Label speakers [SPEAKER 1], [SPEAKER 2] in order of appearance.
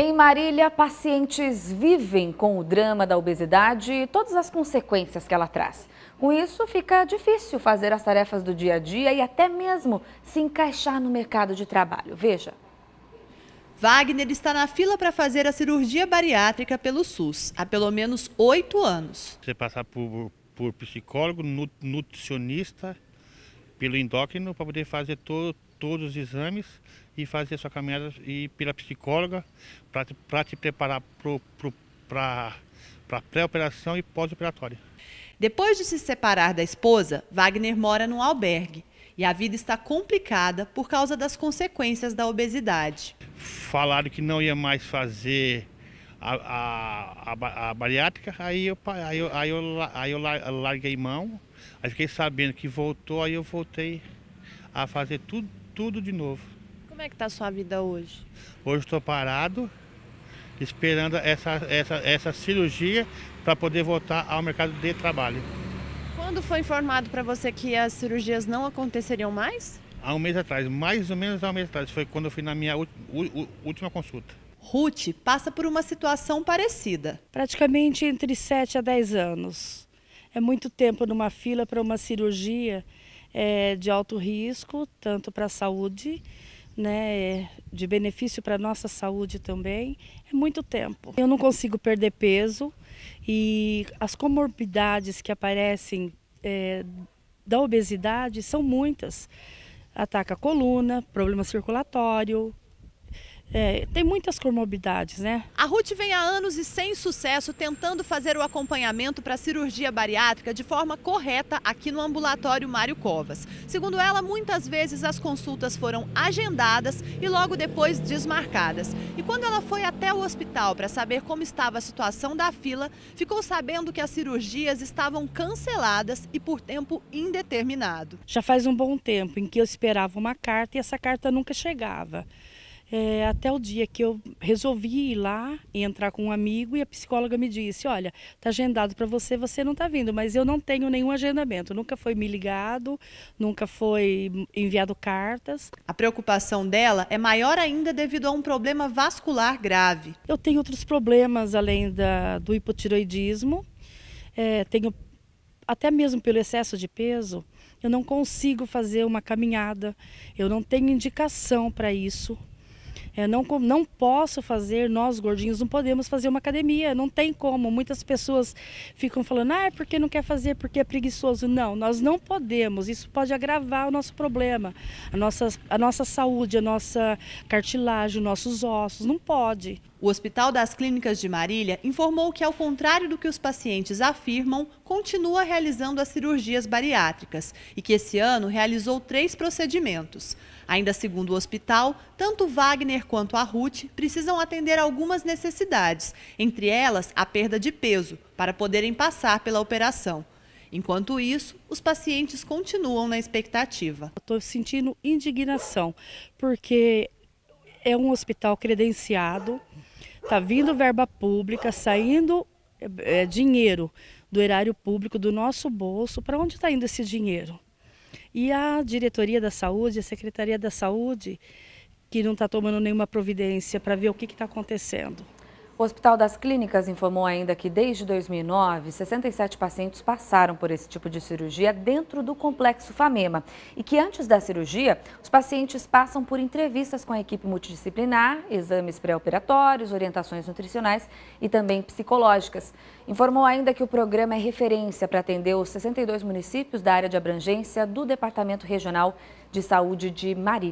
[SPEAKER 1] Em Marília, pacientes vivem com o drama da obesidade e todas as consequências que ela traz. Com isso, fica difícil fazer as tarefas do dia a dia e até mesmo se encaixar no mercado de trabalho. Veja. Wagner está na fila
[SPEAKER 2] para fazer a cirurgia bariátrica pelo SUS há pelo menos oito anos.
[SPEAKER 3] Você passar por, por psicólogo, nutricionista, pelo endócrino para poder fazer todo todos os exames e fazer a sua caminhada e pela psicóloga para te preparar para pré-operação e pós-operatório.
[SPEAKER 2] Depois de se separar da esposa, Wagner mora num albergue e a vida está complicada por causa das consequências da obesidade.
[SPEAKER 3] Falaram que não ia mais fazer a, a, a bariátrica, aí eu, aí eu, aí eu, aí eu larguei mão, aí fiquei sabendo que voltou, aí eu voltei a fazer tudo, tudo de novo.
[SPEAKER 2] Como é que está a sua vida hoje?
[SPEAKER 3] Hoje estou parado, esperando essa, essa, essa cirurgia para poder voltar ao mercado de trabalho.
[SPEAKER 2] Quando foi informado para você que as cirurgias não aconteceriam mais?
[SPEAKER 3] Há um mês atrás, mais ou menos há um mês atrás, foi quando eu fui na minha última consulta.
[SPEAKER 2] Ruth
[SPEAKER 4] passa por uma situação parecida. Praticamente entre 7 a 10 anos. É muito tempo numa fila para uma cirurgia é, de alto risco, tanto para a saúde, né, de benefício para a nossa saúde também, é muito tempo. Eu não consigo perder peso e as comorbidades que aparecem é, da obesidade são muitas. Ataca a coluna, problema circulatório, é, tem muitas comorbidades, né?
[SPEAKER 2] A Ruth vem há anos e sem sucesso tentando fazer o acompanhamento para a cirurgia bariátrica de forma correta aqui no ambulatório Mário Covas. Segundo ela, muitas vezes as consultas foram agendadas e logo depois desmarcadas. E quando ela foi até o hospital para saber como estava a situação da fila, ficou sabendo que as cirurgias estavam canceladas e por tempo
[SPEAKER 4] indeterminado. Já faz um bom tempo em que eu esperava uma carta e essa carta nunca chegava. É, até o dia que eu resolvi ir lá e entrar com um amigo e a psicóloga me disse, olha, tá agendado para você, você não está vindo, mas eu não tenho nenhum agendamento, nunca foi me ligado, nunca foi enviado cartas. A preocupação dela é maior ainda devido a um problema vascular grave. Eu tenho outros problemas além da, do hipotiroidismo, é, tenho até mesmo pelo excesso de peso, eu não consigo fazer uma caminhada, eu não tenho indicação para isso. Eu é, não, não posso fazer, nós gordinhos não podemos fazer uma academia, não tem como. Muitas pessoas ficam falando, ah, é porque não quer fazer, porque é preguiçoso. Não, nós não podemos, isso pode agravar o nosso problema, a nossa, a nossa saúde, a nossa cartilagem, os nossos ossos, não pode.
[SPEAKER 2] O Hospital das Clínicas de Marília informou que, ao contrário do que os pacientes afirmam, continua realizando as cirurgias bariátricas e que esse ano realizou três procedimentos. Ainda segundo o hospital, tanto Wagner quanto a Ruth precisam atender algumas necessidades, entre elas a perda de peso, para poderem passar pela operação. Enquanto isso, os pacientes continuam na expectativa. Estou sentindo
[SPEAKER 4] indignação, porque é um hospital credenciado, Está vindo verba pública, saindo é, dinheiro do erário público, do nosso bolso. Para onde está indo esse dinheiro? E a diretoria da saúde,
[SPEAKER 1] a secretaria da saúde, que não está tomando nenhuma providência para ver o que está acontecendo. O Hospital das Clínicas informou ainda que desde 2009, 67 pacientes passaram por esse tipo de cirurgia dentro do complexo Famema e que antes da cirurgia, os pacientes passam por entrevistas com a equipe multidisciplinar, exames pré-operatórios, orientações nutricionais e também psicológicas. Informou ainda que o programa é referência para atender os 62 municípios da área de abrangência do Departamento Regional de Saúde de Marília.